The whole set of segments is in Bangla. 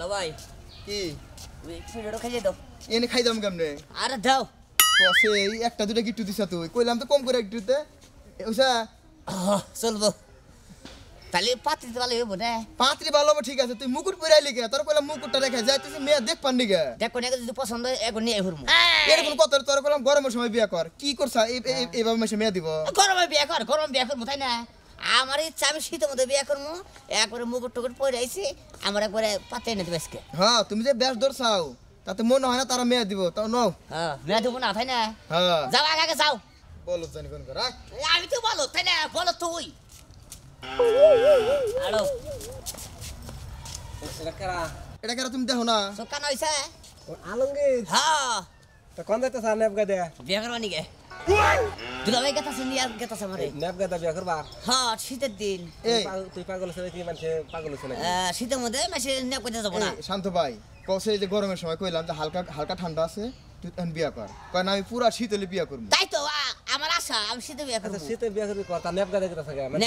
লো ভাই কি ভিডিওটা খাইয়ে দাও এনে খাই দাম কেমনে আরে দাও কসে এই একটা দুটা গিট্টু দিছ তুই কইলাম তো কম করে একটু দে ওসা চলবো তাহলে পাত্রিতে ভালো হইব না পাত্রি ভালো হবে ঠিক আছে তুই মুকুট পরে লিখে কে তোর কইলাম মুকুটটা রেখে যাই তুই মেয়ে দেখ পাননি গে দেখো না যদি পছন্দ হয় এখন নিয়ে ঘুরমু এরকম কত তোর কইলাম গরমের সময় বিয়া কর কি করছ এইভাবে মেয়ে দিব গরমে বিয়া কর গরম বিয়া করবো তাই না আমার ইচ্ছা আমি শীতের মধ্যে বিয়ে করবো একবারে মুকুট টুকুট পরে আইছি আমার একবারে পাতে এনে দেবে আজকে হ্যাঁ তুমি যে ব্যাস ধর চাও তাতে মনে হয় না তারা মেয়ে দিব তাও নাও হ্যাঁ মেয়ে দিব না তাই না হ্যাঁ যাও আগে আগে যাও বলো জানি কোন করা আমি তো বলো তাই না বলো তুই আলো এটা কেরা এটা কারা তুমি দেখো না সকান হইছে আলঙ্গে হ্যাঁ তো কোন দাইতে সার নেব গাদে বিয়া করবা নি গে দুলা ভাই কথা শুনি আর সামারে নেব গাদা বিয়া করবা হ্যাঁ শীতের দিন তুই পাগল হইছিস তুই মানুষে পাগল হইছিস শীতের মধ্যে মাসে নেব কথা যাব না শান্ত ভাই কসে যে গরমের সময় কইলাম যে হালকা হালকা ঠান্ডা আছে তুই বিয়া কর কারণ আমি পুরা শীতলে বিয়া করব তাই তো আচ্ছা, আচ্ছা, মানে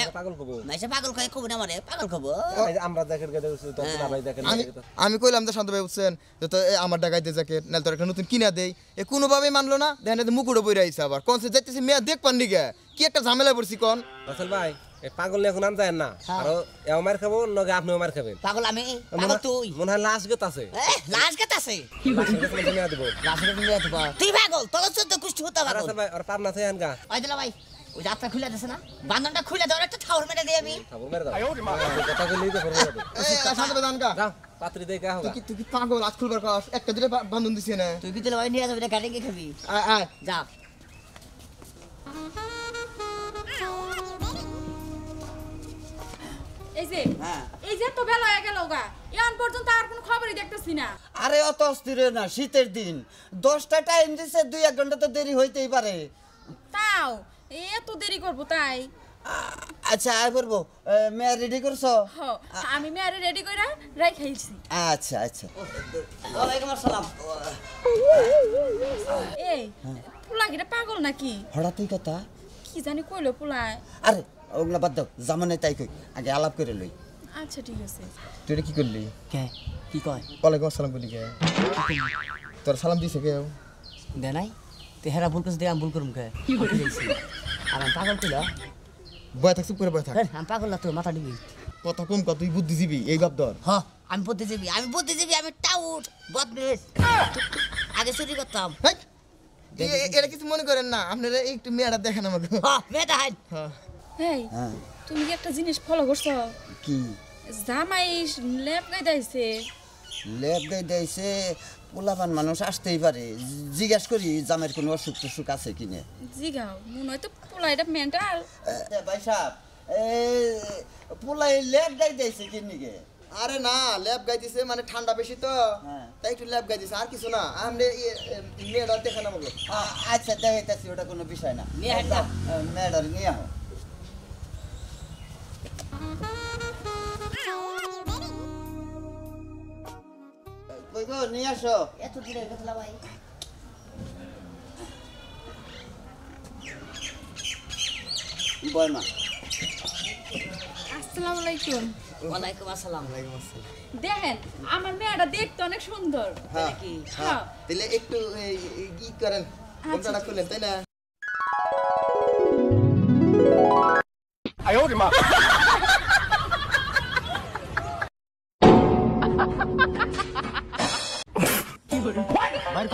আমি কইলাম শান্ত ভাই বুঝছেন তো আমার ডাকাইতে জ্যাকেট নাল তোর একটা নতুন কিনা দেই এ কোনো ভাবে মানলো না দেখেন মুকুড়ে বইরা আইছে আবার কনসে যাইতেছে মেয়া দেখ পান নিগে কি একটা ঝামেলা পড়ছি কোন ভাই পাগল এখন আন যায় না হ্যাঁ। আর এও মার খাবো নগে আপনিও মার খাবেন পাগল আমি পাগল তুই মনে হয় লাশ গেত আছে লাশ গেত আছে তুই পাগল তোর চোদ্দ কুষ্টি হতে পাগল আর পাপ না থাকেন গা ওই দিলা ভাই ওই যাত্রা খুলে দিছে না বান্ধনটা খুলে দাও একটা ঠাউর মেরে দিই আমি ঠাউর মেরে দাও কথা কইলেই তো করব কথা সাথে দান পাত্রী দেই গা তুই কি পাগল আজ খুলবার একটা দিলে বান্ধন দিছিস না তুই কি দিলে ভাই নিয়ে যাবি গাড়ি গিয়ে খাবি আয় আয় যা এই যে হ্যাঁ। এই যে তো বেলা হয়ে গেল গা পর্যন্ত আর কোনো খবরই দেখতেছি আরে অত অস্থির না শীতের দিন দশটা টাইম দিছে দুই এক ঘন্টা তো দেরি হইতেই পারে তাও এত দেরি করবো তাই আচ্ছা আয় করবো মেয়ে রেডি করছো আমি মেয়ে রেডি করে রাই খাইছি আচ্ছা আচ্ছা ওয়ালাইকুম আসসালাম এই হ্যাঁ। পোলা পাগল নাকি হঠাৎই কথা কি জানি কইলো পোলায় আরে ওগুলা বাদ দাও জামানে তাই কই আগে আলাপ করে লই আচ্ছা ঠিক আছে তুই এটা কি করলি কে কি কয় ওয়ালাইকুম আসসালাম বলি কে তোর সালাম দিছে কে দে নাই তে হেরা ভুল করছে দে আমি ভুল করুম কে আর আমি পাগল কইলা বয় থাক চুপ করে বয় থাক আমি পাগল না তোর মাথা ডিবি কত কম কত তুই বুদ্ধিজীবী এই বাপ ধর হ্যাঁ আমি বুদ্ধিজীবী আমি বুদ্ধিজীবী আমি টাউট বদমেশ আগে চুরি করতাম এরা কিছু মনে করেন না আপনারা একটু মেয়েটা দেখেন আমাকে মেয়েটা হ্যাঁ এই হ্যাঁ। তুমি কি একটা জিনিস ফলো করছো কি জামাই লেপ গাই দাইছে ল্যাব গাই দাইছে পোলাপান মানুষ আসতেই পারে জিজ্ঞাসা করি জামাইয়ের কোনো অসুখ টসুখ আছে কিনে জিগাও মনে হয় তো পোলা এটা মেন্টাল ভাই সাহেব পোলাই ল্যাব গাই দাইছে কিনে গে আরে না লেপ গাই দিছে মানে ঠান্ডা বেশি তো হ্যাঁ। তাই একটু লেপ গাই দিছে আর কিছু না আমরা মেয়েটা দেখে না আচ্ছা দেখাইতেছি ওটা কোনো বিষয় না মেয়েটা মেয়েটার নিয়ে আহ আসসালাম ওয়ালাইকুম দেখেন আমার মেয়েটা দেখতে অনেক সুন্দর হ্যাঁ হ্যাঁ, হ্যাঁ। একটু কি করেন কোনটা আচ্ছা, খুলেন তাই না আয় ওরে মা মা এটা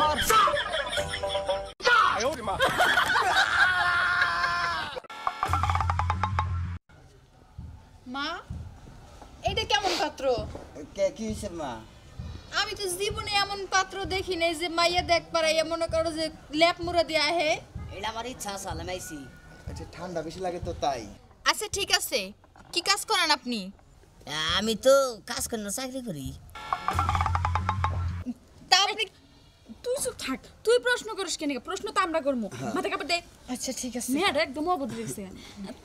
কেমন পাত্র মা আমি তো জীবনে এমন পাত্র দেখি নাই যে মাইয়া দেখ পারাইয়া মনে করো যে লেপ মুড়া দিয়া আহে এটা আমার ইচ্ছা সালাম আইছি আচ্ছা ঠান্ডা বেশি লাগে তো তাই আচ্ছা ঠিক আছে কি কাজ করেন আপনি আমি তো কাজ করি না চাকরি করি থাক তুই প্রশ্ন করিস কেন প্রশ্ন তো আমরা করবো হ্যাঁ। মাথা কাপড় দে আচ্ছা ঠিক আছে মেয়েটা একদম অবদ রেখেছে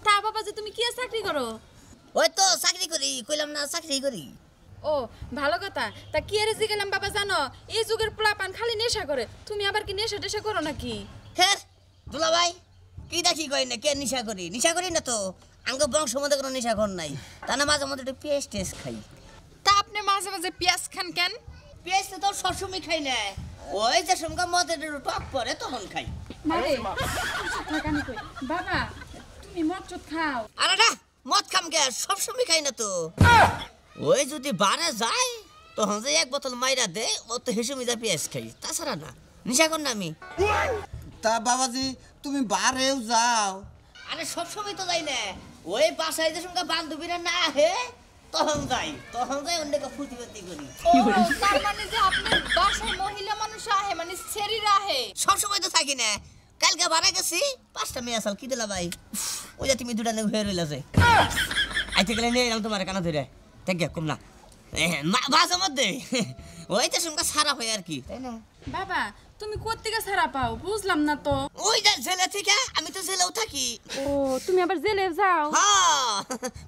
তা বাবা যে তুমি কি চাকরি করো ওই তো চাকরি করি কইলাম না চাকরি করি ও ভালো কথা তা কি আর জিগেলাম বাবা জানো এই যুগের পোলাপান খালি নেশা করে তুমি আবার কি নেশা টেশা করো নাকি হ্যাঁ দুলা ভাই কি দেখি কই না কে নেশা করি নেশা করি না তো আঙ্গ বংশ মধ্যে কোনো নেশা কর নাই তা না মাঝে মধ্যে একটু পেস্ট টেস্ট খাই তা আপনি মাঝে মাঝে পেঁয়াজ খান কেন পেঁয়াজ তো সবসময় খাই না ওই যে সঙ্গে মদের টক পরে তখন খাই বাবা তুমি মদ চুত খাও আরে না মদ খাম কে সব সময় খাই না তো ওই যদি বারে যায় তখন যে এক বোতল মাইরা দে ও তো হেসে মিজা পেঁয়াজ খাই তাছাড়া না নিশা কর না আমি তা বাবাজি তুমি বারেও যাও আরে সব সময় তো যাই না ওই বাসায় যে সঙ্গে বান্ধবীরা না হে তখন যাই তখন যাই করি মানে মহিলা মানুষ আহে মানে তো থাকি না কালকে গেছি পাঁচটা মেয়ে কি দিলা ভাই তুমি দুটা মধ্যে আর কি তাই না বাবা তুমি পাও বুঝলাম না তো জেলে থেকে আমি তো জেলেও থাকি ও তুমি আবার জেলে যাও হ্যাঁ,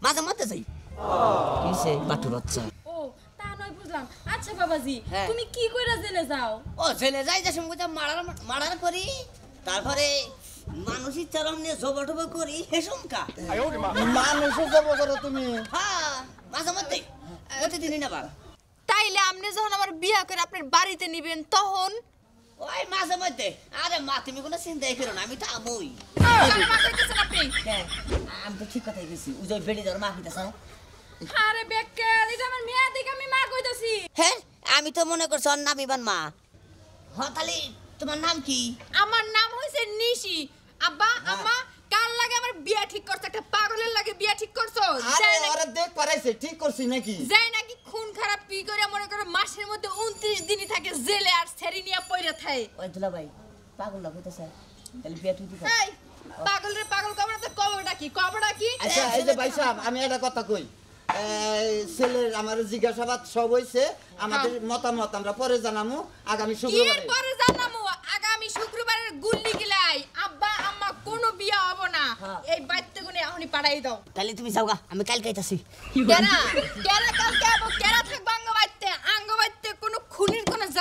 মাঝে মধ্যে যাই তাইলে আপনি যখন আমার বিয়া করে আপনার বাড়িতে নিবেন তখন ওই মাঝে মধ্যে আরে মা তুমি কোনো চিন্তাই ফেরো না আমি তো হ্যাঁ, আমি তো ঠিক কথাই গেছি উজয় বেড়ি ধর মাফিতে আরে বেকেল এটা আমার মেয়ে দেখে আমি মা কইতাছি হ্যাঁ আমি তো মনে করছি ওর নাম ইবান মা হ্যাঁ তাহলে তোমার নাম কি আমার নাম হইছে নিশি আব্বা হ্যাঁ। আম্মা কাল লাগে আমার বিয়া ঠিক করছ একটা পাগলের লাগে বিয়া ঠিক করছো আরে আরে দেখ পারাইছে ঠিক করছি নাকি যাই নাকি খুন খারাপ পি করে মনে করো মাসের মধ্যে 29 দিনই থাকে জেলে আর ছেড়ি নিয়ে পড়ে থাকে ওই দুলা ভাই পাগল লাগো তো স্যার তাহলে বিয়া ঠিক করো পাগল রে পাগল কবড়া তো কবড়া কি কবড়া কি আচ্ছা এই যে ভাই সাহেব আমি একটা কথা কই ছেলের আমার জিজ্ঞাসাবাদ সব হয়েছে আমাদের হ্যাঁ। মতামত আমরা পরে জানামু আগামী শুক্রবার ইয়ে পরে জানামু আগামী শুক্রবারের গুল্লি গিলাই আব্বা আম্মা কোনো বিয়া হবো না হ্যাঁ। এই বাচ্চাগুনে এখনই পাড়াই দাও তাহলে তুমি যাওগা আমি কালকে আইতাছি কেরা কালকে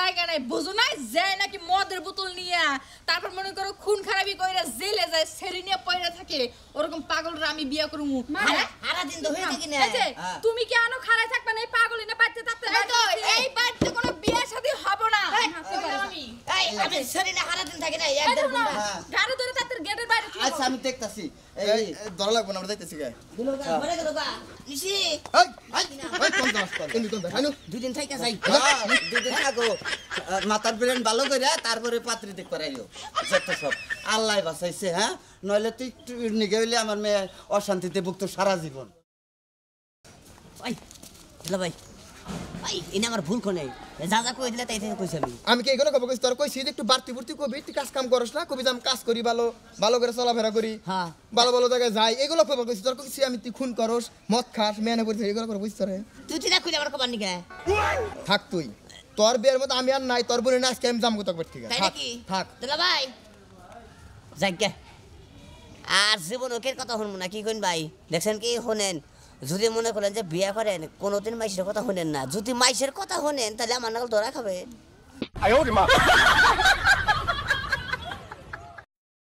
জায়গা নাই বুঝো নাই যায় নাকি মদের বোতল নিয়ে তারপর মনে করো খুন খারাপি কইরা জেলে যায় ছেলে নিয়ে পয়রা থাকে ওরকম পাগলরা আমি বিয়ে করব দিন তো হয়ে হ্যাঁ, থাকি না হ্যাঁ। তুমি কি আনো খারাই থাকবা না এই পাগল না বাড়তে থাকতে এই বাড়িতে কোনো বিয়ে সাথে হবে না হ্যাঁ, আমি শরীরে হারা দিন থাকি না একদম ঘাড়ে ধরে তাদের গেটের বাইরে আচ্ছা আমি দেখতাছি এই হ্যাঁ। হ্যাঁ। দুদিন হ্যাঁ। ব্রেন ভালো করে তারপরে পাত্রী দিক করাইও যত সব আল্লাহ বাসাইছে হ্যাঁ নইলে তুই নিগে আমার মেয়ে অশান্তিতে ভুগতো সারা জীবন ভাই ভাই এনে আমার ভুল কোনে যা যা কই আমি কি এগুলো কব কইছি তোর কইছি যে একটু বাড়তি বুড়তি কবি কাজ কাম করস না কবি যাম কাজ করি ভালো ভালো করে চলাফেরা করি হ্যাঁ ভালো ভালো জায়গায় যাই এগুলো কব কইছি তোর মদ খাস মেনে করিস এগুলো করে তুই তুই না কইলে আমার কবার নিকে থাক তুই আমি আর নাই তোর বোনের আজকে আমি জামগো তোকে ঠিক আছে থাক দুলা ভাই আর জীবন ওকের কথা শুনবো না কি কইন ভাই দেখছেন কি শুনেন যদি মনে করেন যে বিয়ে করেন কোনোদিন মাইসের কথা শোনেন না যদি মাইসের কথা শোনেন তাহলে আমার নাকাল ধরা খাবেন